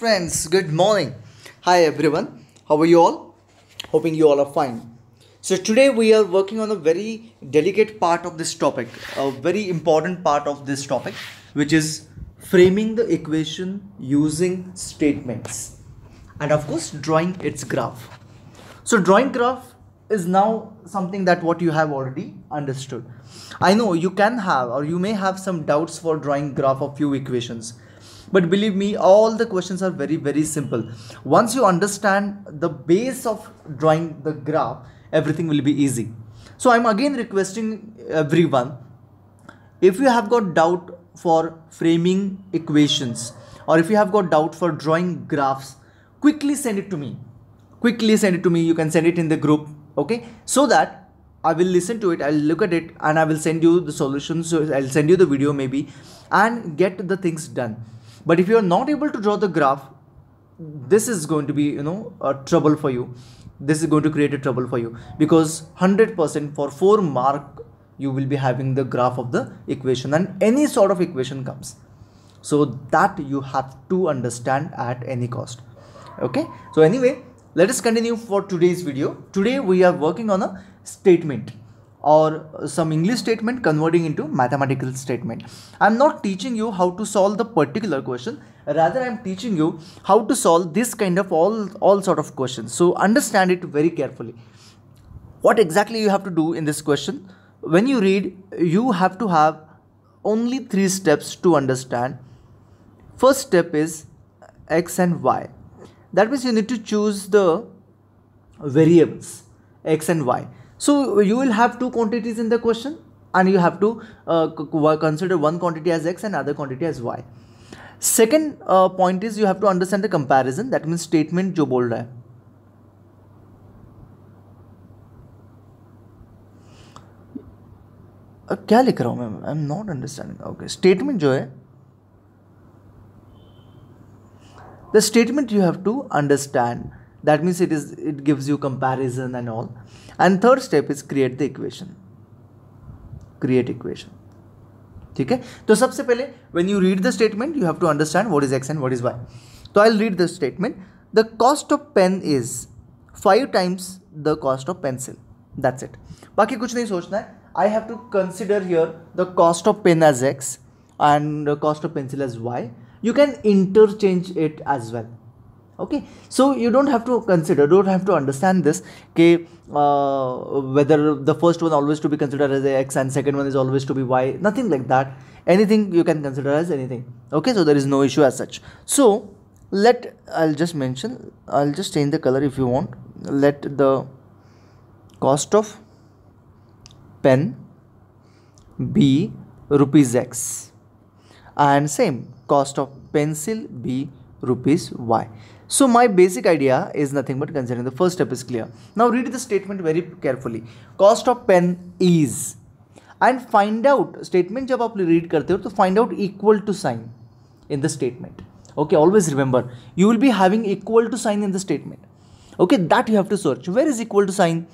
friends good morning hi everyone how are you all hoping you all are fine so today we are working on a very delicate part of this topic a very important part of this topic which is framing the equation using statements and of course drawing its graph so drawing graph is now something that what you have already understood i know you can have or you may have some doubts for drawing graph of few equations but believe me all the questions are very very simple once you understand the base of drawing the graph everything will be easy so i'm again requesting everyone if you have got doubt for framing equations or if you have got doubt for drawing graphs quickly send it to me quickly send it to me you can send it in the group okay so that I will listen to it, I'll look at it, and I will send you the solutions. I'll send you the video maybe and get the things done but if you are not able to draw the graph this is going to be you know a trouble for you this is going to create a trouble for you because 100% for 4 mark you will be having the graph of the equation and any sort of equation comes so that you have to understand at any cost okay so anyway let us continue for today's video today we are working on a statement or some English statement converting into mathematical statement. I'm not teaching you how to solve the particular question. Rather, I'm teaching you how to solve this kind of all, all sort of questions. So understand it very carefully. What exactly you have to do in this question? When you read, you have to have only three steps to understand. First step is x and y. That means you need to choose the variables x and y so you will have two quantities in the question and you have to uh, consider one quantity as x and other quantity as y second uh, point is you have to understand the comparison that means statement jo bol raha hai अब क्या लिख रहा हूं ma'am I am not understanding okay statement जो है the statement you have to understand that means it is it gives you comparison and all and third step is create the equation create equation ठीक है तो सबसे पहले when you read the statement you have to understand what is x and what is y तो I'll read the statement the cost of pen is five times the cost of pencil that's it बाकी कुछ नहीं सोचना है I have to consider here the cost of pen as x and the cost of pencil as y you can interchange it as well okay so you don't have to consider don't have to understand this okay uh, whether the first one always to be considered as x and second one is always to be y nothing like that anything you can consider as anything okay so there is no issue as such so let i'll just mention i'll just change the color if you want let the cost of pen be rupees x and same cost of pencil be rupees y so my basic idea is nothing but considering the first step is clear. Now read the statement very carefully. Cost of pen is and find out statement जब आप read करते हो find out equal to sign in the statement. Okay, always remember you will be having equal to sign in the statement. Okay, that you have to search. Where is equal to sign?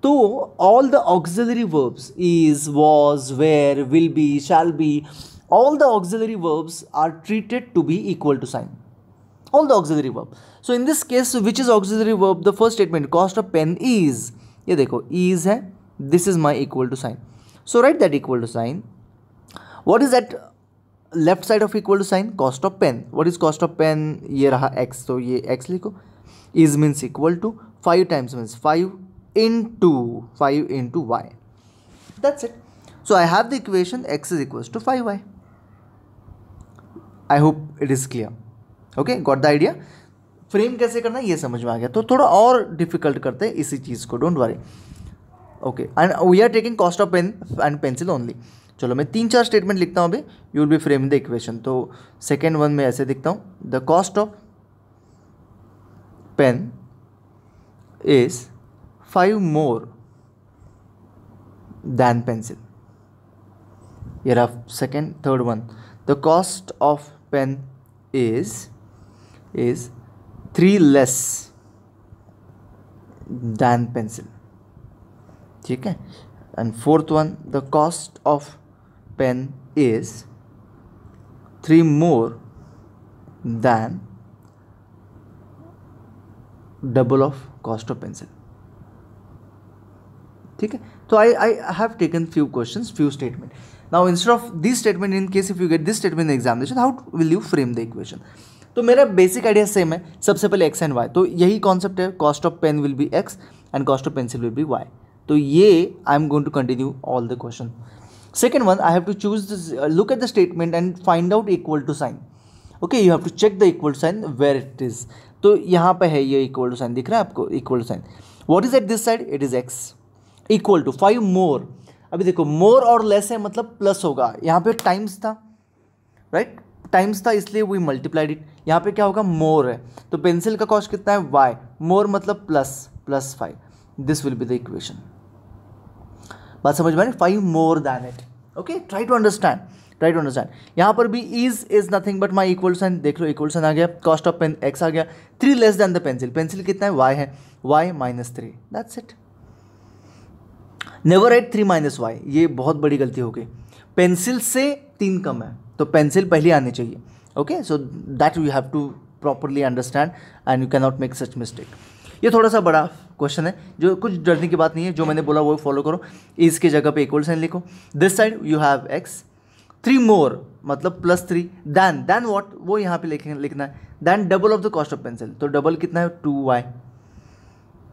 So all the auxiliary verbs is, was, where, will be, shall be, all the auxiliary verbs are treated to be equal to sign all the auxiliary verb. So in this case, which is auxiliary verb? The first statement, cost of pen is. ये देखो, is है. This is my equal to sign. So write that equal to sign. What is that left side of equal to sign? Cost of pen. What is cost of pen? ये रहा x. तो ये x लिखो. Is means equal to five times means five into five into y. That's it. So I have the equation x is equals to five y. I hope it is clear. Okay got the idea frame कैसे करना ये समझ में आ गया तो थोड़ा और difficult करते हैं इसी चीज़ को don't worry okay and we are taking cost of pen and pencil only चलो मैं तीन चार स्टेटमेंट लिखता हूँ अभी you will be frame the equation तो सेकेंड वन में ऐसे दिखता हूँ the cost of pen is five more than pencil ये of second third one the cost of pen is is 3 less than pencil ठीक है and fourth one the cost of pen is 3 more than double of cost of pencil ठीक है तो I I have taken few question few statement now instead of this statement in case if you get this statement examination how will you frame the equation तो मेरा basic idea same है सबसे पहले x and y तो यही concept है cost of pen will be x and cost of pencil will be y तो ये I am going to continue all the question second one I have to choose the look at the statement and find out equal to sign okay you have to check the equal to sign where it is तो यहाँ पे है ये equal to sign दिख रहा है आपको equal to sign what is at this side it is x equal to five more अभी देखो मोर और लेस है मतलब प्लस होगा यहाँ पे टाइम्स था राइट right? टाइम्स था इसलिए वी मल्टीप्लाइड इट यहाँ पे क्या होगा मोर है तो पेंसिल का कॉस्ट कितना है वाई मोर मतलब plus plus five this will be the equation बात समझ में five more than it okay try to understand try to understand यहाँ पर भी is is nothing but my equal sign देख लो इक्वल साइन आ गया कॉस्ट ऑफ पेन एक्स आ गया three less than the pencil pencil कितना है वाई है y minus three that's it never at three minus y ये बहुत बड़ी गलती हो गई पेंसिल से तीन कम है तो पेंसिल पहले आनी चाहिए okay so that you have to properly understand and you cannot make such mistake ये थोड़ा सा बड़ा क्वेश्चन है जो कुछ डरने की बात नहीं है जो मैंने बोला वो फॉलो करो इसके जगह पे इक्वल साइन लिखो this side you have x three more मतलब plus three than than what वो यहाँ पे लिखना है than double of the cost of pencil तो डबल कितना है टू वाई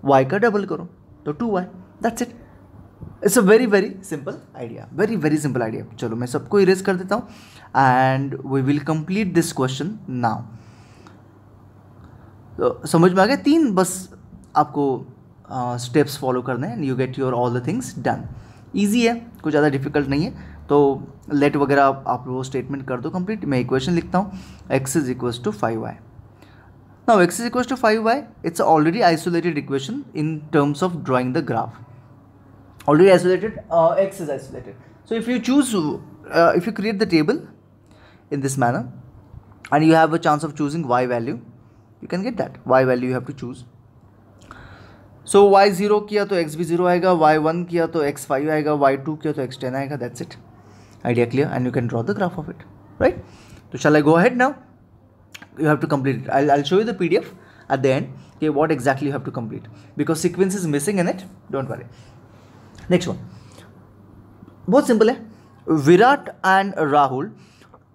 वाई का डबल करो तो two y that's it it's a very very simple idea very very simple idea चलो मैं सबको इरेज कर देता हूँ and we will complete this question now तो समझ में आ गया तीन बस आपको स्टेप्स फॉलो करने हैं you get your all the things done easy है कुछ ज़्यादा डिफिकल्ट नहीं है तो लेट वगैरह आप, आप वो स्टेटमेंट कर दो कंप्लीट मैं इक्वेशन लिखता हूँ x is equal to five y now x is equals to five y it's already isolated equation in terms of drawing the graph already isolated uh, x is isolated so if you choose uh, if you create the table in this manner and you have a chance of choosing y value you can get that y value you have to choose So y zero kia to x 0 zero y1 one to x5 five y2 two to x10 ten that's it idea clear and you can draw the graph of it right right तो shall I go head now you have to complete I'll I'll show you the PDF at the end okay what exactly you have to complete because sequence is missing in it don't worry next one बहुत simple है Virat and Rahul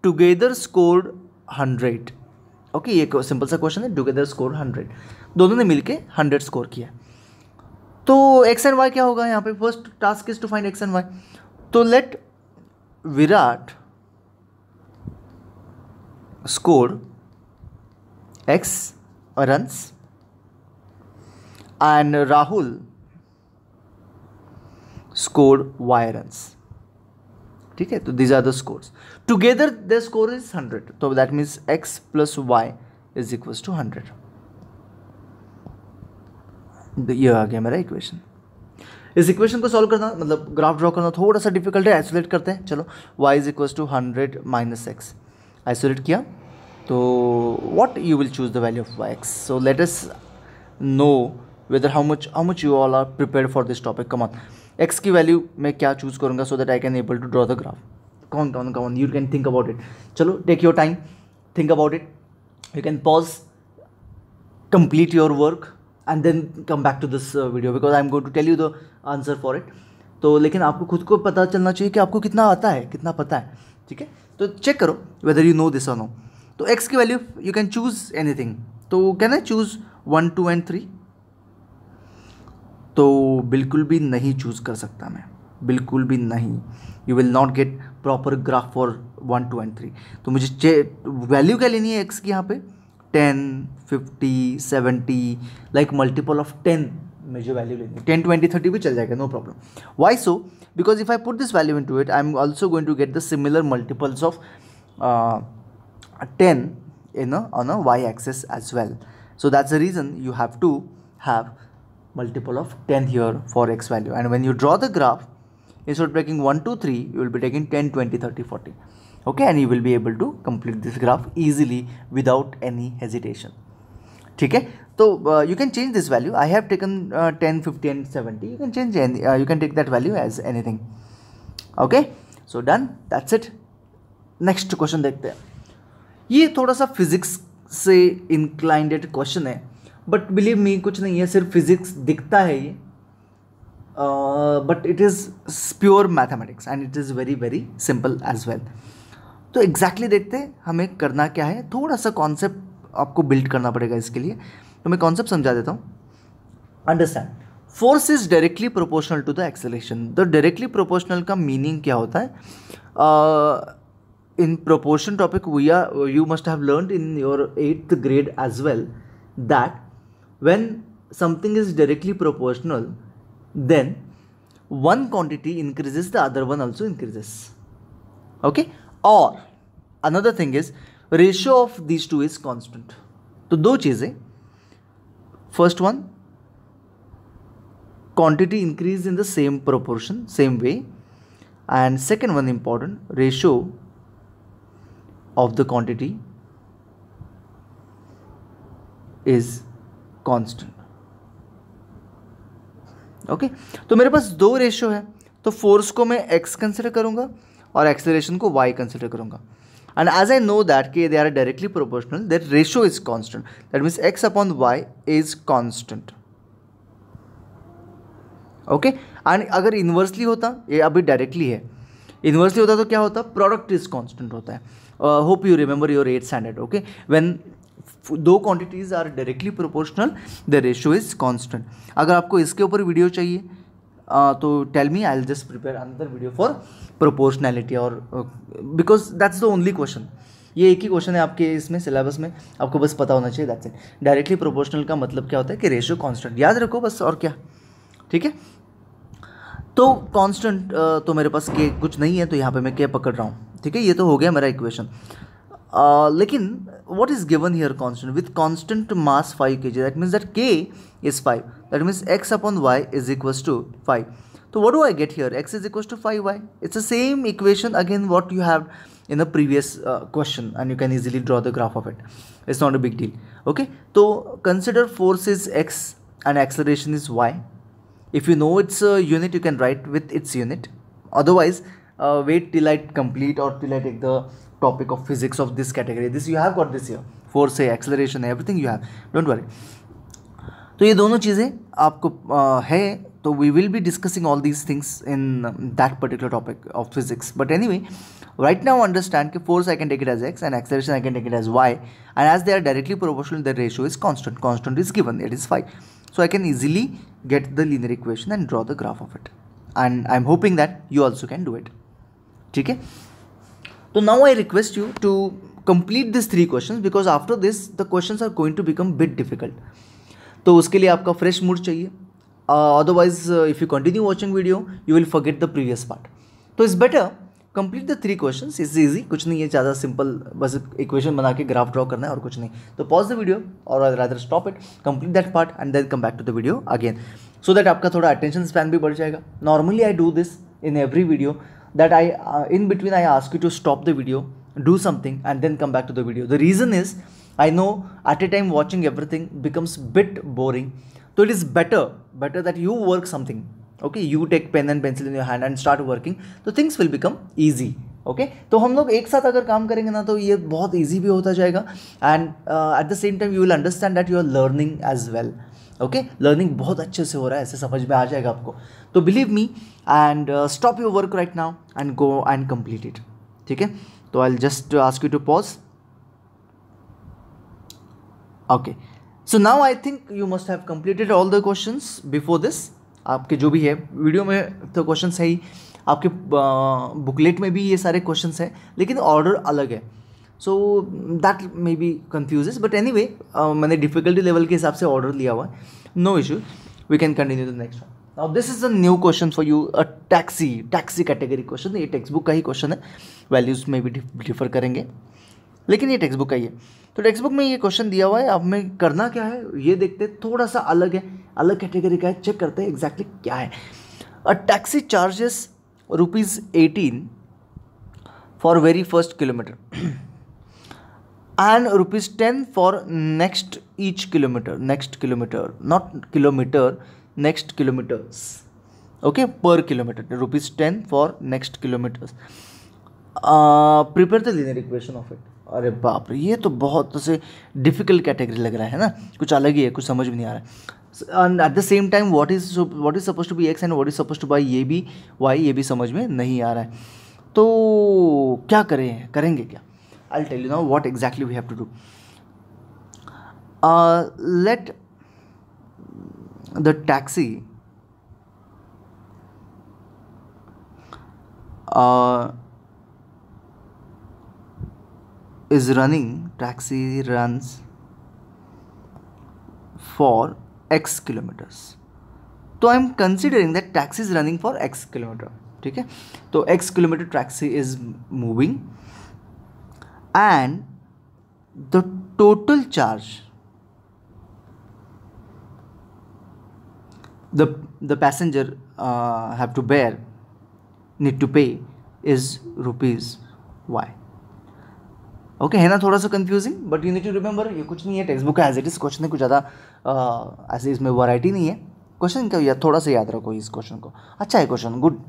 together scored hundred okay ये simple सा question है together score hundred दोनों ने मिलके hundred score किया तो एक्स एंड वाई क्या होगा यहाँ पे first task is to find x and y तो let Virat score x run and Rahul score wide runs. ठीक है तो these are the scores together the score is hundred तो that means x plus y is equal to hundred ये आ गया मेरा equation इस इक्वेशन को सॉल्व करना मतलब ग्राफ ड्रॉ करना थोड़ा सा डिफिकल्ट है आइसोलेट करते हैं चलो y is equal to hundred minus x isolate किया तो what you will choose the value of y x so let's know whether how much how much you all are prepare for this topic come on x की value मैं क्या choose करूँगा so that I can able to draw the graph कौन कौन कौन you can think about it चलो take your time think about it you can pause complete your work and then come back to this video because I am going to tell you the answer for it तो लेकिन आपको खुद को पता चलना चाहिए कि आपको कितना आता है कितना पता है ठीक है तो चेक करो वेदर यू नो दिस और नो तो एक्स की value you can choose thing तो can I choose one two and three तो बिल्कुल भी नहीं चूज़ कर सकता मैं बिल्कुल भी नहीं you will not get proper graph for one two and three तो मुझे वैल्यू क्या लेनी है एक्स की यहाँ पे ten fifty seventy like multiple of ten मुझे वैल्यू लेनी है टेन ट्वेंटी थर्टी भी चल जाएगा no problem y so because if I put this value into it I am also going to get the similar multiples of ten in on a y axis as well so that's a reason you have to have multiple of 10 here for x value and when you draw the graph instead of taking 1 2 3 you will be taking 10 20 30 40 okay and you will be able to complete this graph easily without any hesitation okay so uh, you can change this value i have taken uh, 10 50 and 70 you can change any uh, you can take that value as anything okay so done that's it next question dekhte hain ye thoda sa physics se inclined question hai but believe me कुछ नहीं है सिर्फ physics दिखता है ये but it is pure mathematics and it is very very simple as well तो exactly exactly देखते हैं हमें करना क्या है थोड़ा सा कॉन्सेप्ट आपको बिल्ड करना पड़ेगा इसके लिए तो मैं कॉन्सेप्ट समझा देता हूँ understand force is directly proportional to the acceleration the directly proportional का मीनिंग क्या होता है in proportion topic we are you must have learn in your eighth grade as well that when something is directly proportional then one quantity increases the other one also increases okay or another thing is ratio of these two is constant तो दो चीज़ें first one quantity increase in the same proportion, same way, and second one important ratio of the quantity is constant okay तो मेरे पास दो ratio है तो force को मैं एक्स कंसिडर करूंगा और एक्सेलरेशन को वाई कंसिडर करूंगा and as I know that कि they are directly proportional that ratio is constant that means x upon y is constant okay and अगर इन्वर्सली होता ये अभी डायरेक्टली है इन्वर्सली होता तो क्या होता प्रोडक्ट इज कांस्टेंट होता है hope you remember your eight standard okay when दो quantities are directly proportional the ratio is constant अगर आपको इसके ऊपर वीडियो चाहिए तो tell me I just prepare another video for proportionality और because that's the only question ये एक ही क्वेश्चन है आपके इसमें सिलेबस में आपको बस पता होना चाहिए दैट्स इट डायरेक्टली प्रोपोर्शनल का मतलब क्या होता है कि रेशियो कॉन्स्टेंट याद रखो बस और क्या ठीक है तो कॉन्स्टेंट तो मेरे पास के कुछ नहीं है तो यहाँ पे मैं के पकड़ रहा हूँ ठीक है ये तो हो गया मेरा इक्वेशन Uh, लेकिन what is given here constant with constant mass 5 kg that means that k is 5 that means x upon y is equal to 5 so what do I get here x is equal to 5y it's the same equation again what you have in the previous uh, question and you can easily draw the graph of it it's not a big deal okay so consider force is x and acceleration is y if you know its uh, unit you can write with its unit otherwise uh, wait till I complete or till I take the topic of physics of this category this you have got this here force है acceleration है everything you have don't worry तो ये दोनों चीज़ें आपको uh, है तो we will be discussing all these things in that particular topic of physics but anyway right now understand कि force I can take it as x and acceleration I can take it as y and as they are directly proportional the ratio is constant constant is given it is five so I can easily get the linear equation and draw the graph of it and I'm hoping that you also can do it ठीक है तो now I request you to complete this three question because after this the question are going to become bit difficult तो उसके लिए आपका fresh mood चाहिए otherwise if you continue watching video you will forget the previous part तो is better complete the three question is easy कुछ नहीं है ज़्यादा सिंपल बस इक्वेशन बना के ग्राफ ड्रॉ करना है और कुछ नहीं तो पॉज द वीडियो और rather stop it complete that part and then come back to the video again so that आपका थोड़ा अटेंशन स्पैन भी बढ़ जाएगा normally I do this in every video that I uh, in between I ask you to stop the video, do something and then come back to the video. The reason is I know at a time watching everything becomes bit boring. So it is better, better that you work something. Okay, you take pen and pencil in your hand and start working. So things will become easy. Okay okay? तो हम लोग एक साथ अगर काम करेंगे ना तो ये बहुत इजी भी होता जाएगा and at the same time you will understand that you are learning as well okay learning बहुत अच्छे से हो रहा है ऐसे समझ में आ जाएगा आपको तो believe me and stop your work right now and go and complete it ठीक है तो I just ask you to pause okay so now I think you must have completed all the question before this आपके जो भी है video में तो question है ही आपके बुकलेट uh, में भी ये सारे क्वेश्चन हैं लेकिन ऑर्डर अलग है so that may be confuse but anyway मैंने डिफिकल्टी लेवल के हिसाब से ऑर्डर लिया हुआ है no issue we can continue the next one now this is a new question for you a taxi taxi category question ये textbook का ही क्वेश्चन है वैल्यूज में भी डिफर करेंगे लेकिन ये टेक्स्ट बुक का ही है तो टेक्स्ट बुक में ये क्वेश्चन दिया हुआ है अब मैं करना क्या है ये देखते हैं थोड़ा सा अलग है अलग कैटेगरी का है चेक करते हैं एग्जैक्टली exactly क्या है a taxi charges rupees eighteen for very first kilometre and rupees 10 for next each kilometer next kilometer not kilometer next kilometers okay per kilometer rupees 10 for next kilometers uh, prepare the linear equation of it अरे बाप रे ये तो बहुत से difficult category लग रहा है ना कुछ अलग ही है कुछ समझ भी नहीं आ रहा है and at the same time what is what is suppose to be x and what is suppose to by ये भी वाई ये भी समझ में नहीं आ रहा है तो क्या करें करेंगे क्या I'll tell you now what exactly we have to do. Uh, let the taxi uh, is running, taxi runs for x kilometers. So I'm considering that taxi is running for x kilometer. Okay, so x kilometer taxi is moving. and the total charge the the passenger uh, have to bear need to pay is rupees y okay okay, है ना थोड़ा सा confusing but you need to remember ये कुछ नहीं है text book as it is question कुछ ज़्यादा ऐसे uh, इसमें वैरायटी नहीं है क्वेश्चन का या थोड़ा सा याद रखो इस क्वेश्चन को अच्छा है question good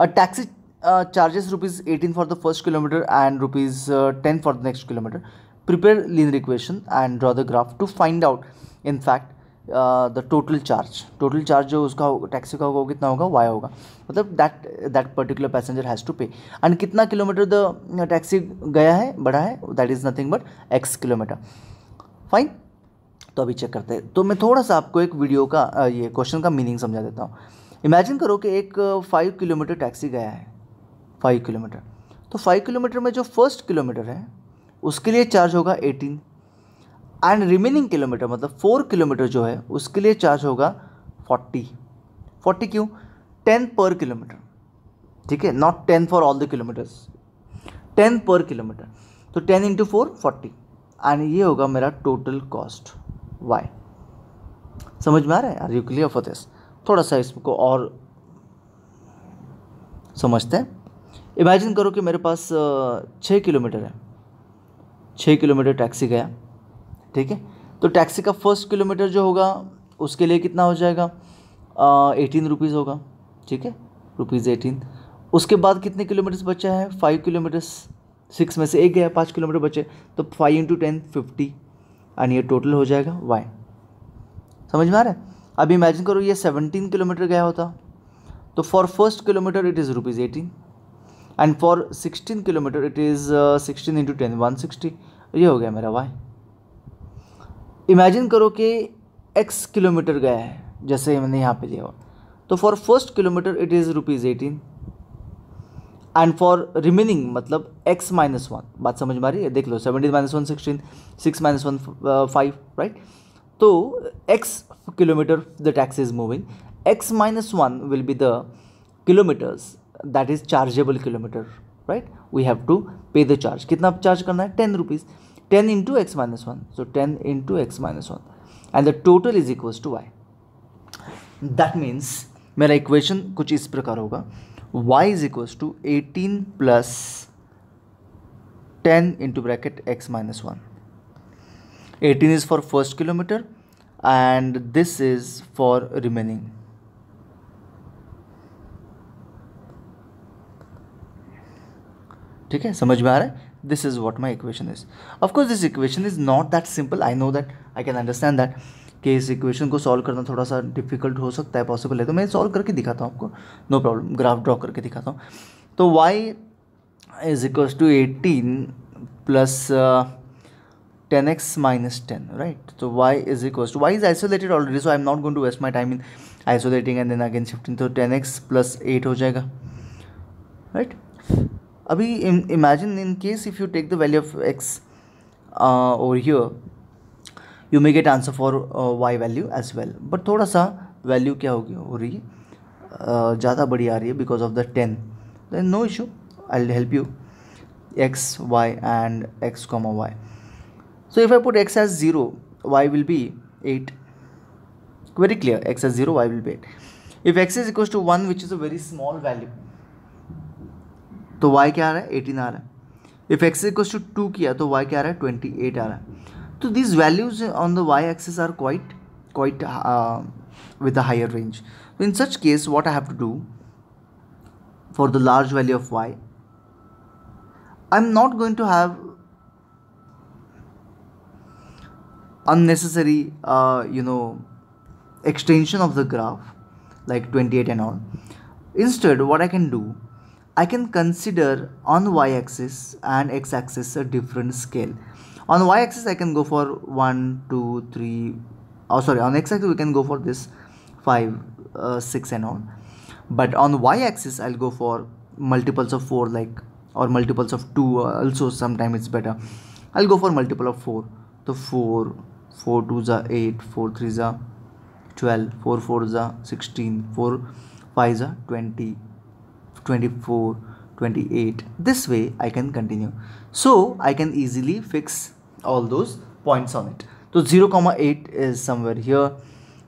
a taxi charges rupees eighteen for the first kilometre and rupees ten for the next kilometre prepare linear equation and draw the graph to find out in fact the total charge total charge जो उसका taxi का होगा वो कितना होगा y होगा मतलब that that particular passenger has to pay and कितना किलोमीटर द टैक्सी गया है बड़ा है that is nothing but x kilometre fine तो अभी चेक करते हैं तो मैं थोड़ा सा आपको एक वीडियो का uh, ये क्वेश्चन का मीनिंग समझा देता हूँ इमेजिन करो कि एक फाइव किलोमीटर टैक्सी गया है फाइव किलोमीटर तो फाइव किलोमीटर में जो फर्स्ट किलोमीटर है उसके लिए चार्ज होगा एटीन एंड रिमेनिंग किलोमीटर मतलब फोर किलोमीटर जो है उसके लिए चार्ज होगा फोर्टी फोर्टी क्यों टेन पर किलोमीटर ठीक है not ten for all the kilometres ten per kilometre तो ten into four forty and ये होगा मेरा टोटल कॉस्ट वाई समझ में आ रहा है are you clear for this थोड़ा सा इसको और समझते हैं इमेजिन करो कि मेरे पास छः किलोमीटर है छः किलोमीटर टैक्सी गया ठीक है तो टैक्सी का फर्स्ट किलोमीटर जो होगा उसके लिए कितना हो जाएगा एटीन रुपीज़ होगा ठीक है रुपीज़ एटीन उसके बाद कितने किलोमीटर्स बचा है फाइव किलोमीटर्स सिक्स में से एक गया पाँच किलोमीटर बचे तो five into ten fifty and ये टोटल हो जाएगा वाई समझ में आ रहा है अब इमेजिन करो ये सेवनटीन किलोमीटर गया होता तो for first kilometre it is rupees eighteen and for sixteen kilometre it is sixteen into ten one sixty ये हो गया मेरा वाई इमेजिन करो कि एक्स किलोमीटर गया है जैसे मैंने यहाँ पे लिया हुआ तो for first kilometre it is rupees eighteen and for remaining मतलब एक्स माइनस वन बात समझ में आ रही है देख लो seventeen minus one sixteen six minus one five right तो x kilometre the tax is moving x minus one will be the kilometres that is chargeable kilometre right we have to pay the charge कितना charge करना है ten rupees ten into x minus one so ten into x minus one and the total is equals to y that means मेरा equation कुछ इस प्रकार होगा y is equals to eighteen plus ten into bracket x minus one eighteen is for first kilometre and this is for remaining ठीक है समझ में आ रहा है this is what my equation is of course this equation is not that simple I know that I can understand that कि इस equation को सॉल्व करना थोड़ा सा डिफिकल्ट हो सकता है पॉसिबल है तो मैं सॉल्व करके दिखाता हूँ आपको नो प्रॉब्लम ग्राफ ड्रॉ करके दिखाता हूँ तो y is equals to eighteen plus ten x minus ten right तो y is equals to y is isolated already so I am not going to waste my time in isolating and then again shifting तो ten x plus eight हो जाएगा right right? Abhi, Im imagine in case if you take the value of x uh, over here, you may get answer for y value as well but थोड़ा सा value क्या होगी हो रही है uh, ज़्यादा बड़ी आ रही है because of the ten then no issue I help you x y and x comma y so if I put x as zero y will be eight very clear x as zero y will be eight if x is equals to one which is a very small value तो y क्या आ रहा If x आ रहा है if x y two two किया So these values on the y-axis are quite, रहा uh, with a higher range. In such case, what I have to do for the large value of y, I'm not going to have unnecessary, uh, you know, extension of the graph like 28 and on. Instead, what I can do, I can consider on y-axis and x-axis a different scale. On y-axis I can go for 1, 2, 3, oh sorry on x-axis we can go for this 5, uh, 6 and on. But on y-axis I'll go for multiples of 4 like or multiples of 2 uh, also sometimes it's better. I'll go for multiple of 4. So 4, 4 2s are 8, 4 3s are 12, 4 4s are 16, 4 5s are 20 24 28 this way I can continue so I can easily fix all those points on it so 0 comma 8 is somewhere here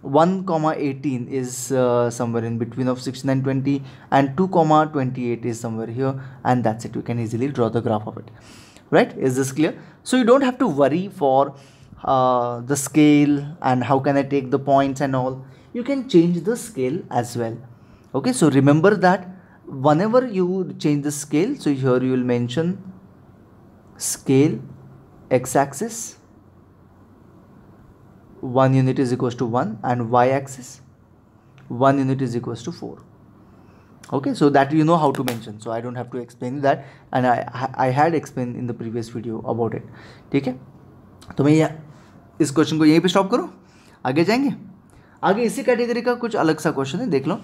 1 comma 18 is uh, somewhere in between of 69 20 and 2 comma 28 is somewhere here and that's it We can easily draw the graph of it right is this clear so you don't have to worry for uh, the scale and how can I take the points and all you can change the scale as well okay so remember that whenever you change the scale so here you will mention scale x-axis one unit is equals to one and y-axis one unit is equals to four okay so that you know how to mention so I don't have to explain that and I, I had explained in the previous video about it ठीक है तो मैं यह इस question को यहीं पे stop करूँ आगे जाएंगे आगे इसी कैटेगरी का कुछ अलग सा क्वेश्चन है देख लो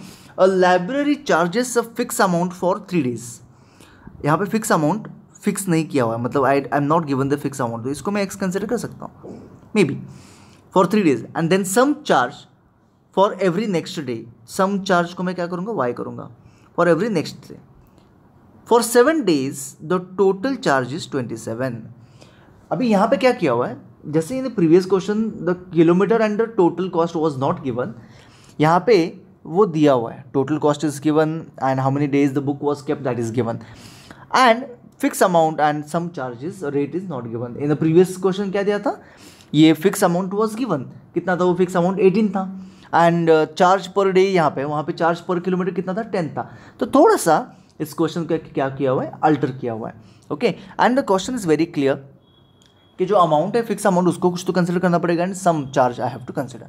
a library charges a fix amount for three days यहाँ पे फिक्स अमाउंट फिक्स नहीं किया हुआ है मतलब I I am not given the fix amount तो इसको मैं एक्स कंसिडर कर सकता हूँ maybe for three days and then some charge for every next day some charge को मैं क्या करूँगा वाई करूँगा for every next day for seven days the total charge is twenty seven अभी यहाँ पे क्या किया हुआ है जैसे in the previous question the kilometre and the total cost was not given यहाँ पे वो दिया हुआ है total cost is given and how many days the book was kept that is given and fix amount and some charges rate is not given in the previous question क्या दिया था ये फिक्स अमाउंट वॉज गिवन कितना था वो fix amount eighteen था and charge per day यहाँ पे वहाँ पे चार्ज पर किलोमीटर कितना था टेन था तो थोड़ा सा इस क्वेश्चन का क्या किया हुआ है अल्टर किया हुआ है okay and the question is very clear कि जो अमाउंट है फिक्स अमाउंट उसको कुछ तो कंसिडर करना पड़ेगा and some charge I have to consider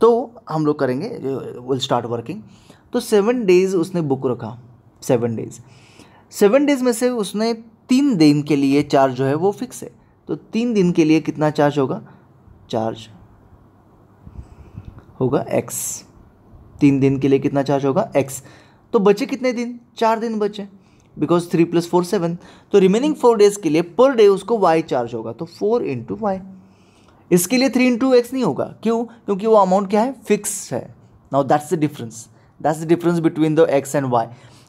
तो हम लोग करेंगे विल स्टार्ट वर्किंग तो सेवन डेज़ उसने बुक रखा सेवन डेज़ सेवन डेज़ में से उसने तीन दिन के लिए चार्ज जो है वो फिक्स है तो तीन दिन के लिए कितना चार्ज होगा चार्ज होगा एक्स तीन दिन के लिए कितना चार्ज होगा एक्स तो बचे कितने दिन चार दिन बचे because three plus four seven तो रिमेनिंग फोर डेज के लिए पर डे उसको वाई चार्ज होगा तो फोर इंटू वाई इसके लिए थ्री इंटू एक्स नहीं होगा क्यों क्योंकि वो अमाउंट क्या है फिक्स है now that's the difference that's the difference between the x and y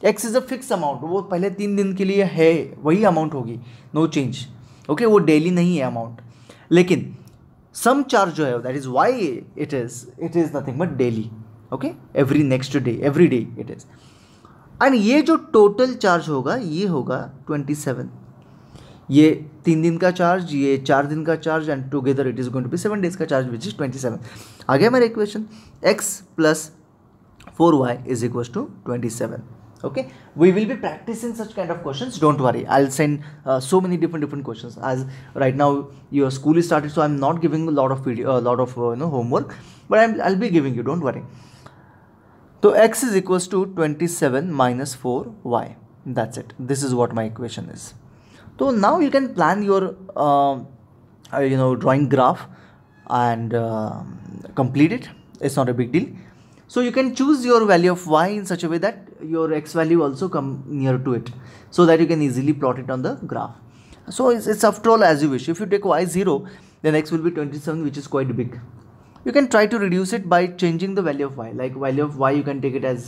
x is a fix amount वो पहले तीन दिन के लिए है वही अमाउंट होगी नो चेंज ओके वो डेली नहीं है अमाउंट लेकिन सम चार्ज जो है that is y it is it is nothing but daily okay every next day every day it is and ये जो टोटल चार्ज होगा ये होगा ट्वेंटी सेवन ये तीन दिन का चार्ज ये चार दिन का charge and together it is going to be seven days का charge which is twenty seven आ गया मेरा equation x plus four y is equal to twenty seven okay we will be practice in such kind of question don't worry I send so many different different question as right now your school is started so I am not giving lot of lot of you no homework but I I be giving you don't worry So x is equals to 27 minus 4y. That's it. This is what my equation is. So now you can plan your uh, uh, you know drawing graph and uh, complete it. It's not a big deal. So you can choose your value of y in such a way that your x value also come near to it so that you can easily plot it on the graph. So it's, it's after all as you wish. If you take y 0 then x will be 27 which is quite big you can try to reduce it by changing the value of y like value of y you can take it as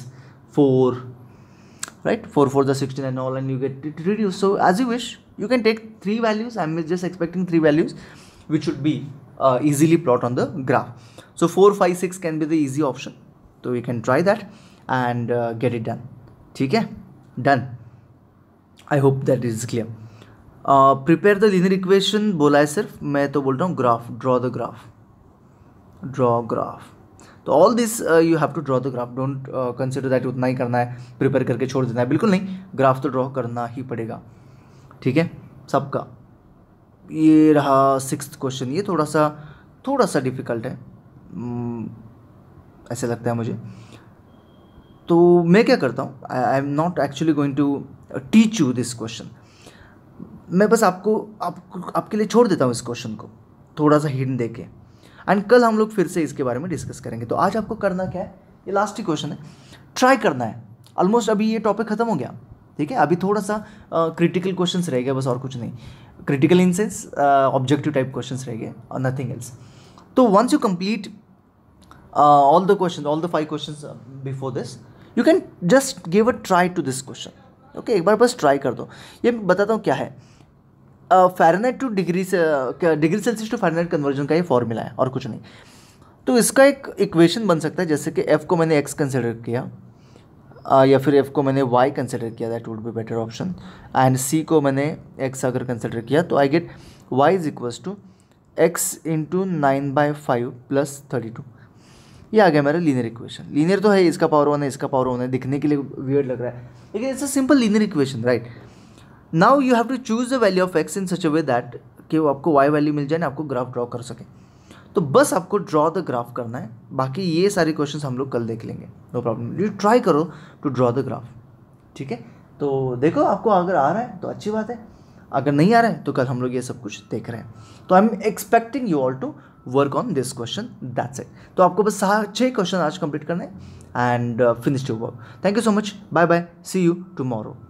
4 right 4 for the 16 and all and you get it reduced so as you wish you can take three values i'm just expecting three values which should be uh, easily plot on the graph so 4 5 6 can be the easy option so we can try that and uh, get it done okay done i hope that is clear uh, Prepare the linear equation. बोला है सिर्फ मैं तो बोल रहा हूँ graph. Draw draw graph तो all this you have to draw the graph don't consider that उतना ही करना है प्रिपेयर करके छोड़ देना है बिल्कुल नहीं ग्राफ तो ड्रॉ करना ही पड़ेगा ठीक है सबका ये रहा सिक्स क्वेश्चन ये थोड़ा सा थोड़ा सा डिफ़िकल्ट है hmm, ऐसे लगता है मुझे तो मैं क्या करता हूँ I am not actually going to teach you this question मैं बस आपको आप, आपके लिए छोड़ देता हूँ इस क्वेश्चन को थोड़ा सा हिंट दे के एंड कल हम लोग फिर से इसके बारे में डिस्कस करेंगे तो आज आपको करना क्या है ये लास्ट क्वेश्चन है ट्राई करना है ऑलमोस्ट अभी ये टॉपिक खत्म हो गया ठीक है अभी थोड़ा सा क्रिटिकल क्वेश्चन रह गए बस और कुछ नहीं critical in sense objective type question रह गए और नथिंग एल्स तो once you complete all the question all the five question before this you can just give a try to this question okay एक बार बस ट्राई कर दो ये बताता हूँ क्या है फ़ारेनहाइट टू डिग्री से degree Celsius to Fahrenheit conversion का ये फॉर्मूला है और कुछ नहीं तो इसका एक इक्वेशन बन सकता है जैसे कि एफ़ को मैंने एक्स कंसिडर किया आ, या फिर एफ़ को मैंने वाई कंसिडर किया that would be better option and C को मैंने एक्स अगर कंसिडर किया तो I get y is equals to x into nine by five plus thirty two ये आ गया मेरा लीनियर इक्वेशन लीनियर तो है इसका पावर वन है इसका पावर वन है दिखने के लिए वियर्ड लग रहा है लेकिन it's a simple linear equation right now you have to choose the value of x in such a way that कि वो आपको वाई वैल्यू मिल जाए ना आपको ग्राफ ड्रॉ कर सकें तो बस आपको ड्रॉ द ग्राफ करना है बाकी ये सारे क्वेश्चन हम लोग कल देख लेंगे नो प्रॉब्लम यू ट्राई करो टू ड्रॉ द ग्राफ ठीक है तो देखो आपको अगर आ रहा है तो अच्छी बात है अगर नहीं आ रहा है तो कल हम लोग ये सब कुछ देख रहे हैं तो I am expecting you all to work on this question that's it तो आपको बस छः क्वेश्चन आज कंप्लीट करने and finish your work thank you so much bye bye see you tomorrow